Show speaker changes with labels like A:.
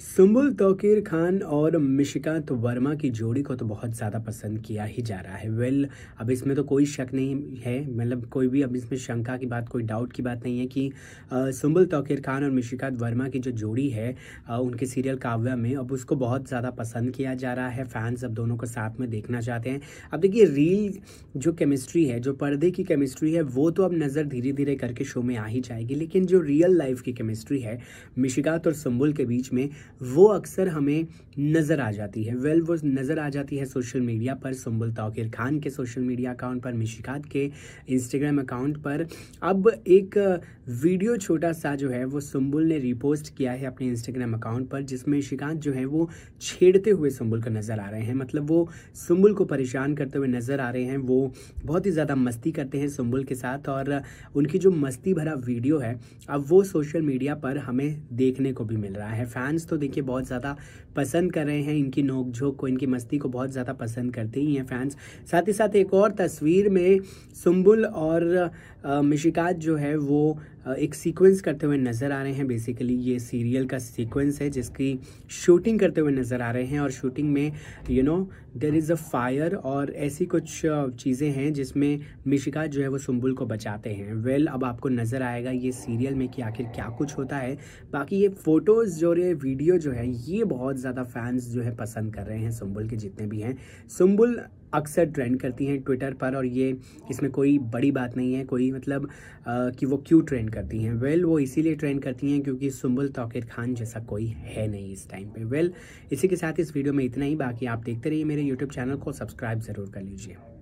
A: सुम्बुल तोकीर खान और मिशिकांत वर्मा की जोड़ी को तो बहुत ज़्यादा पसंद किया ही जा रहा है वेल well, अब इसमें तो कोई शक नहीं है मतलब कोई भी अब इसमें शंका की बात कोई डाउट की बात नहीं है कि सुम्बुल तोकीर खान और मिशिकांत वर्मा की जो जोड़ी है आ, उनके सीरियल काव्या में अब उसको बहुत ज़्यादा पसंद किया जा रहा है फैंस अब दोनों को साथ में देखना चाहते हैं अब देखिए रील जो केमिस्ट्री है जो पर्दे की केमिस्ट्री है वो तो अब नज़र धीरे धीरे करके शो में आ ही जाएगी लेकिन जो रियल लाइफ की केमिस्ट्री है मिशिकात और सुम्बुल के बीच में वो अक्सर हमें नज़र आ जाती है वेल वो नज़र आ जाती है सोशल मीडिया पर सुम्बुल तोिर खान के सोशल मीडिया अकाउंट पर मिशिकात के इंस्टाग्राम अकाउंट पर अब एक वीडियो छोटा सा जो है वो सुम्बुल ने रिपोस्ट किया है अपने इंस्टाग्राम अकाउंट पर जिसमें शिकांत जो है वो छेड़ते हुए सुम्बुल को नज़र आ रहे हैं मतलब वो सुम्बुल को परेशान करते हुए नज़र आ रहे हैं वो बहुत ही ज़्यादा मस्ती करते हैं सुम्बुल के साथ और उनकी जो मस्ती भरा वीडियो है अब वो सोशल मीडिया पर हमें देखने को भी मिल रहा है फैंस तो तो देखिए बहुत ज़्यादा पसंद कर रहे हैं इनकी नोकझोंक को इनकी मस्ती को बहुत ज़्यादा पसंद करते ही हैं फैंस साथ ही साथ एक और तस्वीर में सुम्बुल और मिशिकात जो है वो एक सीक्वेंस करते हुए नज़र आ रहे हैं बेसिकली ये सीरियल का सीक्वेंस है जिसकी शूटिंग करते हुए नज़र आ रहे हैं और शूटिंग में you know there is a fire और ऐसी कुछ चीज़ें हैं जिसमें मिशिकात जो है वो सुम्बुल को बचाते हैं वेल well, अब आपको नज़र आएगा ये सीरियल में कि आखिर क्या कुछ होता है बाकी ये फ़ोटोज़ जो ये वीडियो जो है ये बहुत ज़्यादा फैंस जो है पसंद कर रहे हैं सुम्बुल के जितने भी हैं सुम्बुल अक्सर ट्रेंड करती हैं ट्विटर पर और ये इसमें कोई बड़ी बात नहीं है कोई मतलब आ, कि वो क्यों ट्रेंड करती हैं वेल वो इसीलिए ट्रेंड करती हैं क्योंकि सुम्बुल तोकिर खान जैसा कोई है नहीं इस टाइम पे वेल इसी के साथ इस वीडियो में इतना ही बाकी आप देखते रहिए मेरे यूट्यूब चैनल को सब्सक्राइब ज़रूर कर लीजिए